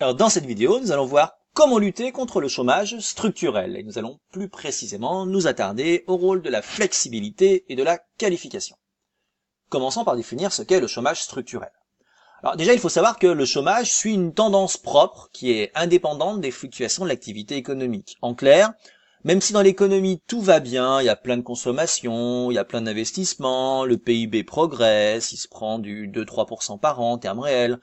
Alors dans cette vidéo, nous allons voir comment lutter contre le chômage structurel et nous allons plus précisément nous attarder au rôle de la flexibilité et de la qualification. Commençons par définir ce qu'est le chômage structurel. Alors déjà, il faut savoir que le chômage suit une tendance propre qui est indépendante des fluctuations de l'activité économique. En clair, même si dans l'économie tout va bien, il y a plein de consommation, il y a plein d'investissements, le PIB progresse, il se prend du 2-3% par an, en termes réels,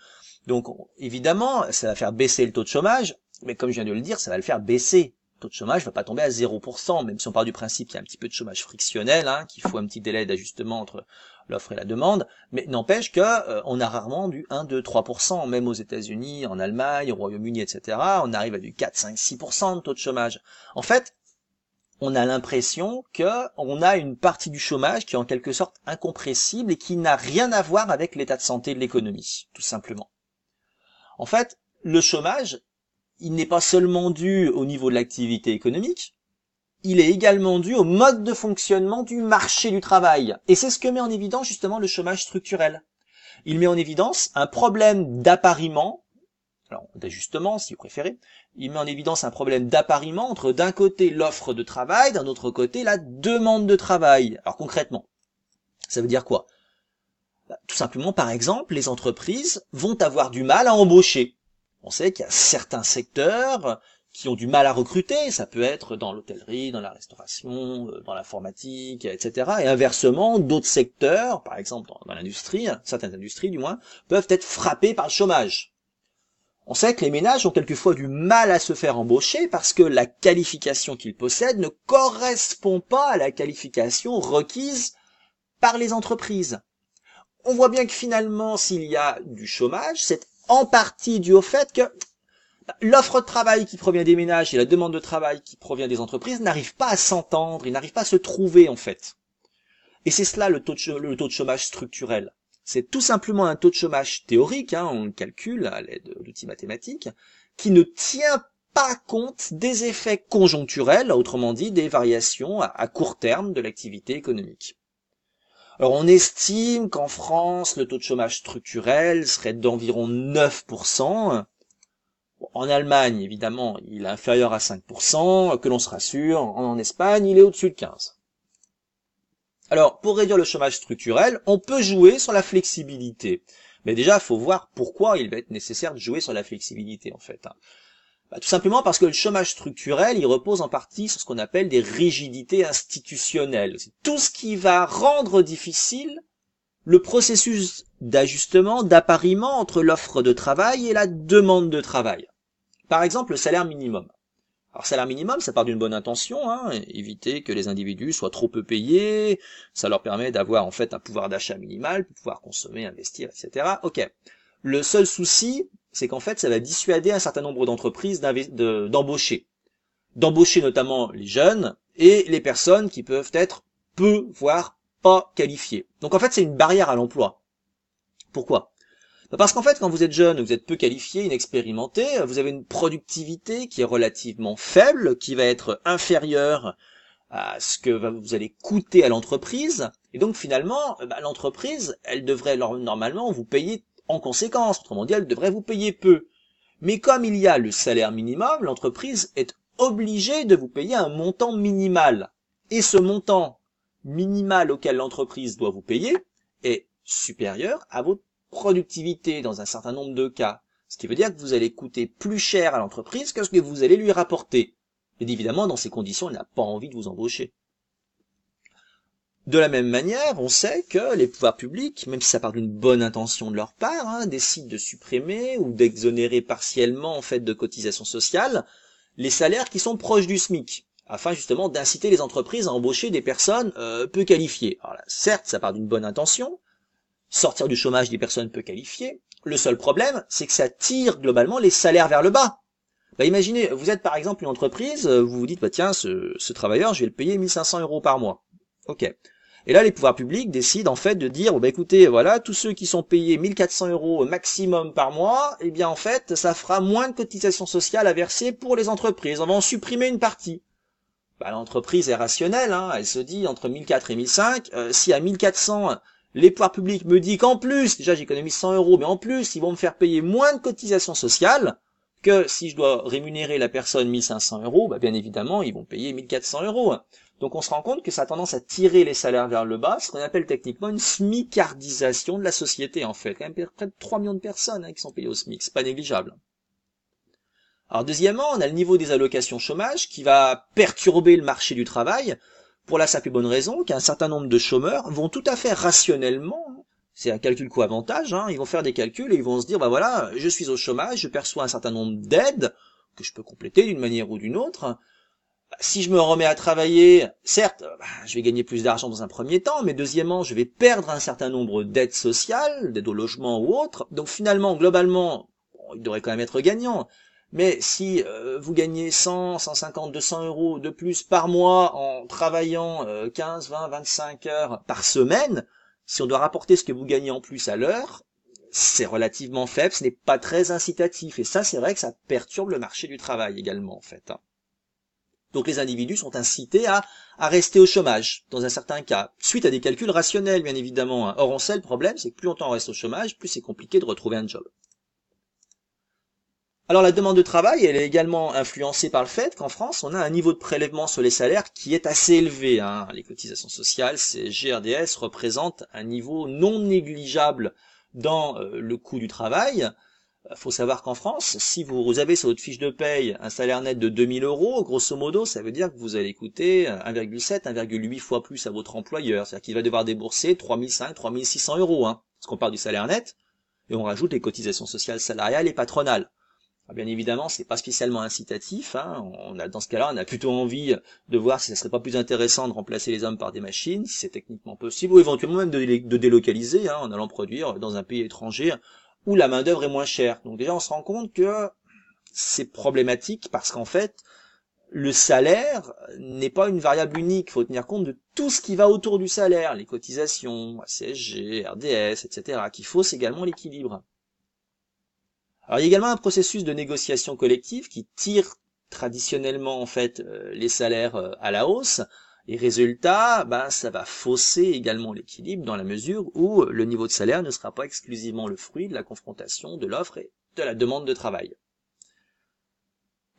donc évidemment, ça va faire baisser le taux de chômage, mais comme je viens de le dire, ça va le faire baisser. Le taux de chômage ne va pas tomber à 0%, même si on part du principe qu'il y a un petit peu de chômage frictionnel, hein, qu'il faut un petit délai d'ajustement entre l'offre et la demande, mais n'empêche que euh, on a rarement du 1, 2, 3%, même aux États-Unis, en Allemagne, au Royaume-Uni, etc. On arrive à du 4, 5, 6% de taux de chômage. En fait, on a l'impression que on a une partie du chômage qui est en quelque sorte incompressible et qui n'a rien à voir avec l'état de santé de l'économie, tout simplement. En fait, le chômage, il n'est pas seulement dû au niveau de l'activité économique, il est également dû au mode de fonctionnement du marché du travail. Et c'est ce que met en évidence justement le chômage structurel. Il met en évidence un problème d'appariement, alors d'ajustement si vous préférez, il met en évidence un problème d'appariement entre d'un côté l'offre de travail, d'un autre côté la demande de travail. Alors concrètement, ça veut dire quoi tout simplement, par exemple, les entreprises vont avoir du mal à embaucher. On sait qu'il y a certains secteurs qui ont du mal à recruter, ça peut être dans l'hôtellerie, dans la restauration, euh, dans l'informatique, etc. Et inversement, d'autres secteurs, par exemple dans, l'industrie, hein, certaines industries du moins, peuvent être frappés par le chômage. On sait que les ménages ont quelquefois du mal à se faire embaucher parce que la qualification qu'ils possèdent ne correspond pas à la qualification requise par les entreprises on voit bien que finalement, s'il y a du chômage, c'est en partie dû au fait que bah, l'offre de travail qui provient des ménages et la demande de travail qui provient des entreprises n'arrivent pas à s'entendre, ils n'arrivent pas à se trouver en fait. Et c'est cela le taux, de, chômage structurel. C'est tout simplement un taux de chômage théorique, hein, on le calcule à l'aide d'outils mathématiques, qui ne tient pas compte des effets conjoncturels, autrement dit des variations à court terme de l'activité économique. Alors on estime qu'en France, le taux de chômage structurel serait d'environ 9%. En Allemagne, évidemment, il est inférieur à 5%, que l'on se rassure, en Espagne, il est au-dessus de 15%. Alors, pour réduire le chômage structurel, on peut jouer sur la flexibilité. Mais déjà, il faut voir pourquoi il va être nécessaire de jouer sur la flexibilité, en fait. Hein. Bah, tout simplement parce que le chômage structurel, il repose en partie sur ce qu'on appelle des rigidités institutionnelles. C'est tout ce qui va rendre difficile le processus d'ajustement, d'appariement entre l'offre de travail et la demande de travail. Par exemple, le salaire minimum. Alors salaire minimum, ça part d'une bonne intention, hein, éviter que les individus soient trop peu payés, ça leur permet d'avoir en fait un pouvoir d'achat minimal, pour pouvoir consommer, investir, etc. Ok. Le seul souci, c'est qu'en fait, ça va dissuader un certain nombre d'entreprises d'embaucher. d'embaucher notamment les jeunes et les personnes qui peuvent être peu, voire pas qualifiées. Donc en fait, c'est une barrière à l'emploi. Pourquoi bah, parce qu'en fait, quand vous êtes jeune, vous êtes peu qualifié, inexpérimenté, vous avez une productivité qui est relativement faible, qui va être inférieure à ce que vous allez coûter à l'entreprise. Et donc finalement, bah, l'entreprise, elle devrait normalement vous payer en conséquence, votre mondial devrait vous payer peu. Mais comme il y a le salaire minimum, l'entreprise est obligée de vous payer un montant minimal. Et ce montant minimal auquel l'entreprise doit vous payer est supérieur à votre productivité dans un certain nombre de cas. Ce qui veut dire que vous allez coûter plus cher à l'entreprise que ce que vous allez lui rapporter. Et évidemment, dans ces conditions, elle n'a pas envie de vous embaucher. De la même manière, on sait que les pouvoirs publics, même si ça part d'une bonne intention de leur part, hein, décident de supprimer ou d'exonérer partiellement en fait de cotisations sociales les salaires qui sont proches du SMIC, afin justement d'inciter les entreprises à embaucher des personnes euh, peu qualifiées. Alors là, certes, ça part d'une bonne intention, sortir du chômage des personnes peu qualifiées. Le seul problème, c'est que ça tire globalement les salaires vers le bas. Bah, imaginez, vous êtes par exemple une entreprise, euh, vous vous dites, bah, tiens, ce, ce travailleur, je vais le payer 1500 euros par mois. Ok. Et là, les pouvoirs publics décident en fait de dire, bah écoutez, voilà, tous ceux qui sont payés 1400 euros maximum par mois, eh bien en fait, ça fera moins de cotisations sociales à verser pour les entreprises. On va en supprimer une partie. Bah, l'entreprise est rationnelle, hein. elle se dit entre 1400 et 1500, euh, si à 1400 les pouvoirs publics me disent qu'en plus, déjà j'économise 100 euros, mais en plus ils vont me faire payer moins de cotisations sociales que si je dois rémunérer la personne 1500 euros, bah, bien évidemment ils vont payer 1400 euros. Hein. Donc on se rend compte que ça a tendance à tirer les salaires vers le bas, ce qu'on appelle techniquement une smicardisation de la société en fait. Quand même près de 3 millions de personnes hein, qui sont payées au SMIC, c'est pas négligeable. Alors deuxièmement, on a le niveau des allocations chômage qui va perturber le marché du travail pour la simple et bonne raison qu'un certain nombre de chômeurs vont tout à fait rationnellement, c'est un calcul coût-avantage, hein, ils vont faire des calculs et ils vont se dire, bah voilà, je suis au chômage, je perçois un certain nombre d'aides que je peux compléter d'une manière ou d'une autre, si je me remets à travailler, certes, euh, bah, je vais gagner plus d'argent dans un premier temps, mais deuxièmement, je vais perdre un certain nombre d'aides sociales, d'aides au logement ou autres. Donc finalement, globalement, il devrait quand même être gagnant. Mais si euh, vous gagnez 100, 150, 200 euros de plus par mois en travaillant 15, 20, 25 heures par semaine, si on doit rapporter ce que vous gagnez en plus à l'heure, c'est relativement faible, ce n'est pas très incitatif. Et ça, c'est vrai que ça perturbe le marché du travail également, en fait. Hein. Donc les individus sont incités à, rester au chômage, dans un certain cas, suite à des calculs rationnels, bien évidemment. Hein. Or, on sait le problème, c'est que plus longtemps on reste au chômage, plus c'est compliqué de retrouver un job. Alors la demande de travail, elle est également influencée par le fait qu'en France, on a un niveau de prélèvement sur les salaires qui est assez élevé. Hein. Les cotisations sociales, ces GRDS, représentent un niveau non négligeable dans euh, le coût du travail. Euh, faut savoir qu'en France, si vous avez sur votre fiche de paye un salaire net de 2000 euros, grosso modo, ça veut dire que vous allez coûter 1,7, euh, 1,8 fois plus à votre employeur. C'est-à-dire qu'il va devoir débourser 3500, 3600 euros, hein, parce qu'on part du salaire net, et on rajoute les cotisations sociales salariales et patronales. Ah, bien évidemment, c'est pas spécialement incitatif. Hein. On a, dans ce cas-là, on a plutôt envie de voir si ce serait pas plus intéressant de remplacer les hommes par des machines, si c'est techniquement possible, ou éventuellement même de, délocaliser hein, en allant produire dans un pays étranger où la main d'œuvre est moins chère. Donc déjà, on se rend compte que c'est problématique parce qu'en fait, le salaire n'est pas une variable unique. Il faut tenir compte de tout ce qui va autour du salaire, les cotisations, CSG, RDS, etc., qui faussent également l'équilibre. Alors il y a également un processus de négociation collective qui tire traditionnellement en fait euh, les salaires euh, à la hausse et résultat, bah, ça va fausser également l'équilibre dans la mesure où le niveau de salaire ne sera pas exclusivement le fruit de la confrontation de l'offre et de la demande de travail.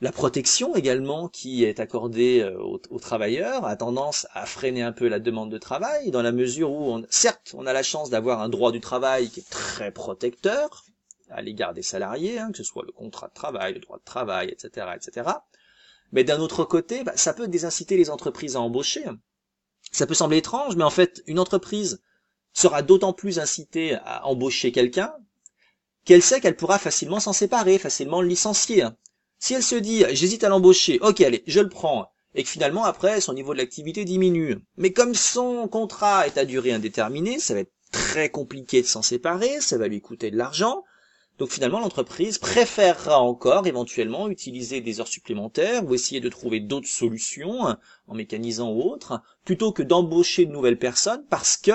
La protection également qui est accordée euh, aux, travailleurs a tendance à freiner un peu la demande de travail dans la mesure où, certes, on a la chance d'avoir un droit du travail qui est très protecteur à l'égard des salariés, hein, que ce soit le contrat de travail, le droit de travail, etc., etc. Mais d'un autre côté, bah, ça peut désinciter les entreprises à embaucher. Ça peut sembler étrange, mais en fait, une entreprise sera d'autant plus incitée à embaucher quelqu'un qu'elle sait qu'elle pourra facilement s'en séparer, facilement le licencier. Si elle se dit j'hésite à l'embaucher, ok allez, je le prends, et que finalement après son niveau de l'activité diminue. Mais comme son contrat est à durée indéterminée, ça va être très compliqué de s'en séparer, ça va lui coûter de l'argent, donc finalement, l'entreprise préférera encore éventuellement utiliser des heures supplémentaires ou essayer de trouver d'autres solutions hein, en mécanisant ou autre, plutôt que d'embaucher de nouvelles personnes parce que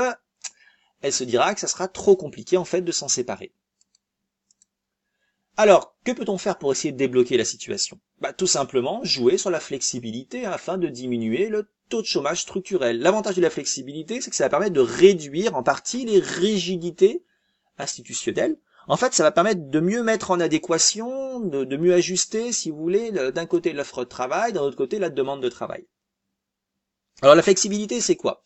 elle se dira que ça sera trop compliqué en fait de s'en séparer. Alors, que peut-on faire pour essayer de débloquer la situation bah, Tout simplement, jouer sur la flexibilité hein, afin de diminuer le taux de chômage structurel. L'avantage de la flexibilité, c'est que ça va permet de réduire en partie les rigidités institutionnelles en fait, ça va permettre de mieux mettre en adéquation, de, mieux ajuster, si vous voulez, d'un côté l'offre de travail, d'un autre côté la demande de travail. Alors la flexibilité, c'est quoi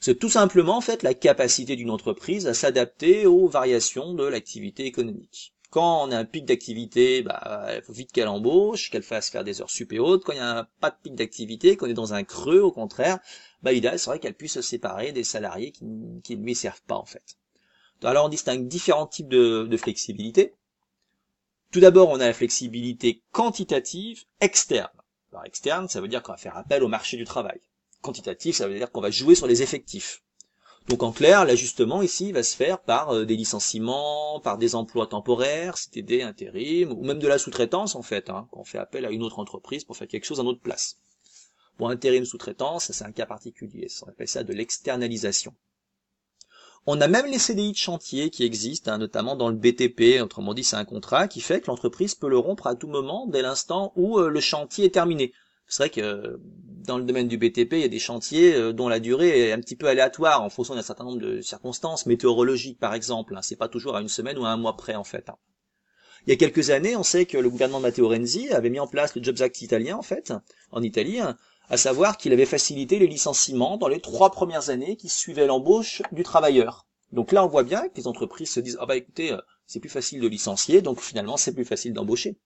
C'est tout simplement en fait la capacité d'une entreprise à s'adapter aux variations de l'activité économique. Quand on a un pic d'activité, bah, il faut vite qu'elle embauche, qu'elle fasse faire des heures sup hautes, Quand il n'y a pas de pic d'activité, qu'on est dans un creux, au contraire, bah, l'idéal serait qu'elle puisse se séparer des salariés qui ne lui servent pas en fait. Alors on distingue différents types de, flexibilité. Tout d'abord, on a la flexibilité quantitative externe. Alors externe, ça veut dire qu'on va faire appel au marché du travail. Quantitatif, ça veut dire qu'on va jouer sur les effectifs. Donc en clair, l'ajustement ici va se faire par euh, des licenciements, par des emplois temporaires, des intérim, ou même de la sous-traitance en fait, hein, on fait appel à une autre entreprise pour faire quelque chose à notre place. Bon, intérim, sous-traitance, c'est un cas particulier, on appelle ça de l'externalisation. On a même les CDI de chantier qui existent, hein, notamment dans le BTP. Autrement dit, c'est un contrat qui fait que l'entreprise peut le rompre à tout moment dès l'instant où euh, le chantier est terminé. C'est vrai que euh, dans le domaine du BTP, il y a des chantiers euh, dont la durée est un petit peu aléatoire en fonction d'un certain nombre de circonstances météorologiques, par exemple. Hein. c'est pas toujours à une semaine ou à un mois près, en fait. Hein. Il y a quelques années, on sait que le gouvernement de Matteo Renzi avait mis en place le Jobs Act italien, en fait, en Italie, à savoir qu'il avait facilité les licenciements dans les trois premières années qui suivaient l'embauche du travailleur. Donc là, on voit bien que les entreprises se disent, ah bah écoutez, euh, c'est plus facile de licencier, donc finalement c'est plus facile d'embaucher.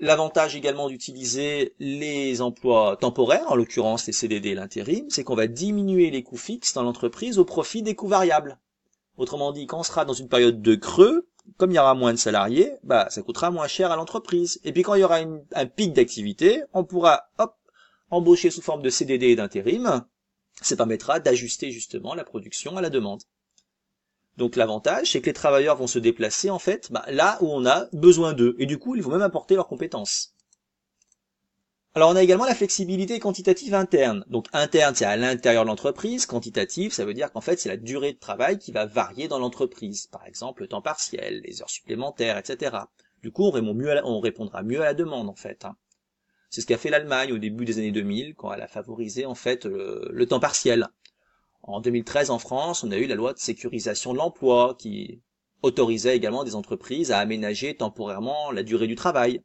L'avantage également d'utiliser les emplois temporaires, en l'occurrence les CDD et l'intérim, c'est qu'on va diminuer les coûts fixes dans l'entreprise au profit des coûts variables. Autrement dit, quand on sera dans une période de creux, comme il y aura moins de salariés, bah, ça coûtera moins cher à l'entreprise. Et puis quand il y aura un pic d'activité, on pourra hop, embaucher sous forme de CDD et d'intérim. Ça permettra d'ajuster justement la production à la demande. Donc l'avantage, c'est que les travailleurs vont se déplacer en fait bah, là où on a besoin d'eux. Et du coup, ils vont même apporter leurs compétences. Alors on a également la flexibilité quantitative interne. Donc interne, c'est à l'intérieur de l'entreprise. Quantitative, ça veut dire qu'en fait, c'est la durée de travail qui va varier dans l'entreprise. Par exemple, le temps partiel, les heures supplémentaires, etc. Du coup, on, on répondra mieux à la demande, en fait. Hein. C'est ce qu'a fait l'Allemagne au début des années 2000, quand elle a favorisé, en fait, euh, le temps partiel. En 2013, en France, on a eu la loi de sécurisation de l'emploi, qui autorisait également des entreprises à aménager temporairement la durée du travail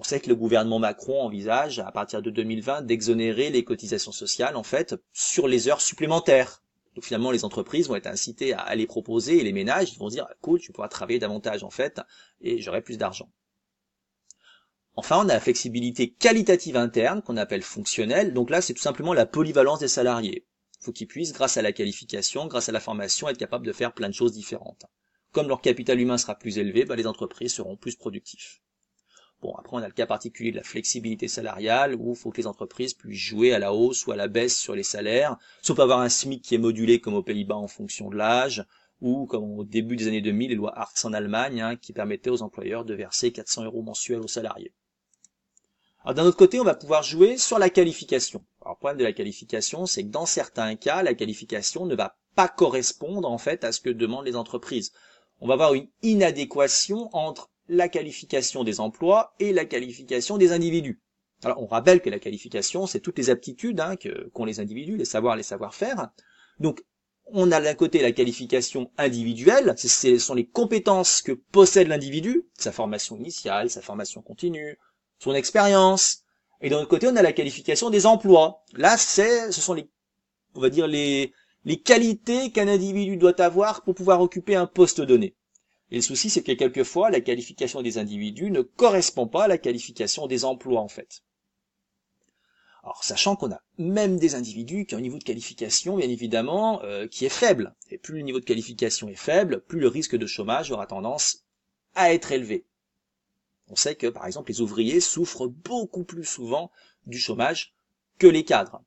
on sait que le gouvernement Macron envisage, à partir de 2020, d'exonérer les cotisations sociales, en fait, sur les heures supplémentaires. Donc finalement, les entreprises vont être incitées à les proposer et les ménages ils vont dire, cool, tu pourras travailler davantage, en fait, et j'aurai plus d'argent. Enfin, on a la flexibilité qualitative interne, qu'on appelle fonctionnelle. Donc là, c'est tout simplement la polyvalence des salariés. Il faut qu'ils puissent, grâce à la qualification, grâce à la formation, être capables de faire plein de choses différentes. Comme leur capital humain sera plus élevé, ben, les entreprises seront plus productives. Bon, après, on a le cas particulier de la flexibilité salariale où il faut que les entreprises puissent jouer à la hausse ou à la baisse sur les salaires, sauf avoir un SMIC qui est modulé comme aux Pays-Bas en fonction de l'âge, ou comme au début des années 2000, les lois Hartz en Allemagne, hein, qui permettaient aux employeurs de verser 400 euros mensuels aux salariés. Alors d'un autre côté, on va pouvoir jouer sur la qualification. Alors le problème de la qualification, c'est que dans certains cas, la qualification ne va pas correspondre en fait à ce que demandent les entreprises. On va avoir une inadéquation entre la qualification des emplois et la qualification des individus. Alors on rappelle que la qualification, c'est toutes les aptitudes hein, qu'ont les individus, les savoirs, les savoir-faire. Donc on a d'un côté la qualification individuelle, ce sont les compétences que possède l'individu, sa formation initiale, sa formation continue, son expérience. Et d'un autre côté, on a la qualification des emplois. Là, c'est, ce sont les, on va dire les, les qualités qu'un individu doit avoir pour pouvoir occuper un poste donné. Et le souci, c'est que quelquefois, la qualification des individus ne correspond pas à la qualification des emplois, en fait. Alors, sachant qu'on a même des individus qui ont un niveau de qualification, bien évidemment, euh, qui est faible. Et plus le niveau de qualification est faible, plus le risque de chômage aura tendance à être élevé. On sait que, par exemple, les ouvriers souffrent beaucoup plus souvent du chômage que les cadres.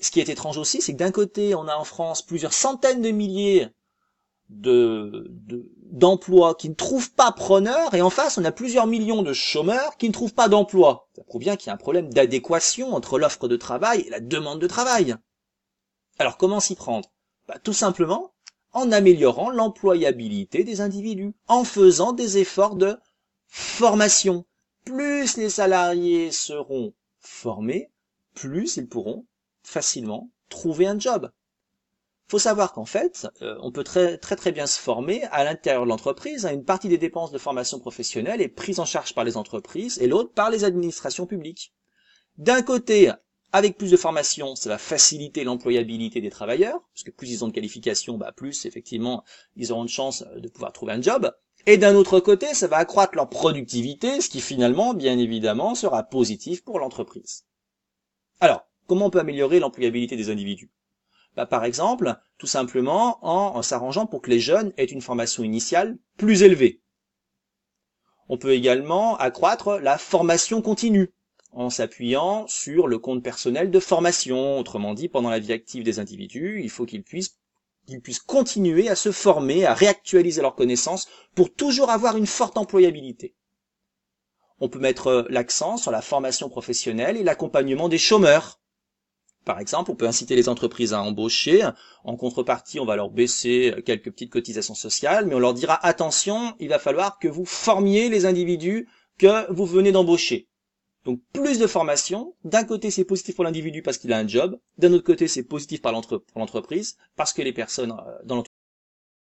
Ce qui est étrange aussi, c'est que d'un côté, on a en France plusieurs centaines de milliers de d'emplois qui ne trouvent pas preneur et en face on a plusieurs millions de chômeurs qui ne trouvent pas d'emploi. Ça prouve bien qu'il y a un problème d'adéquation entre l'offre de travail et la demande de travail. Alors comment s'y prendre bah, Tout simplement en améliorant l'employabilité des individus, en faisant des efforts de formation. Plus les salariés seront formés, plus ils pourront facilement trouver un job faut savoir qu'en fait, euh, on peut très, très très bien se former à l'intérieur de l'entreprise. Hein. une partie des dépenses de formation professionnelle est prise en charge par les entreprises et l'autre par les administrations publiques. D'un côté, avec plus de formation, ça va faciliter l'employabilité des travailleurs, parce que plus ils ont de qualifications, bah, plus effectivement ils auront de chances euh, de pouvoir trouver un job. Et d'un autre côté, ça va accroître leur productivité, ce qui finalement, bien évidemment, sera positif pour l'entreprise. Alors, comment on peut améliorer l'employabilité des individus bah, par exemple, tout simplement en, s'arrangeant pour que les jeunes aient une formation initiale plus élevée. On peut également accroître la formation continue en s'appuyant sur le compte personnel de formation. Autrement dit, pendant la vie active des individus, il faut qu'ils qu'ils puissent continuer à se former, à réactualiser leurs connaissances pour toujours avoir une forte employabilité. On peut mettre l'accent sur la formation professionnelle et l'accompagnement des chômeurs par exemple, on peut inciter les entreprises à embaucher. En contrepartie, on va leur baisser quelques petites cotisations sociales, mais on leur dira attention, il va falloir que vous formiez les individus que vous venez d'embaucher. Donc plus de formation, d'un côté c'est positif pour l'individu parce qu'il a un job, d'un autre côté c'est positif pour l'entreprise parce que les personnes euh, dans l'entreprise...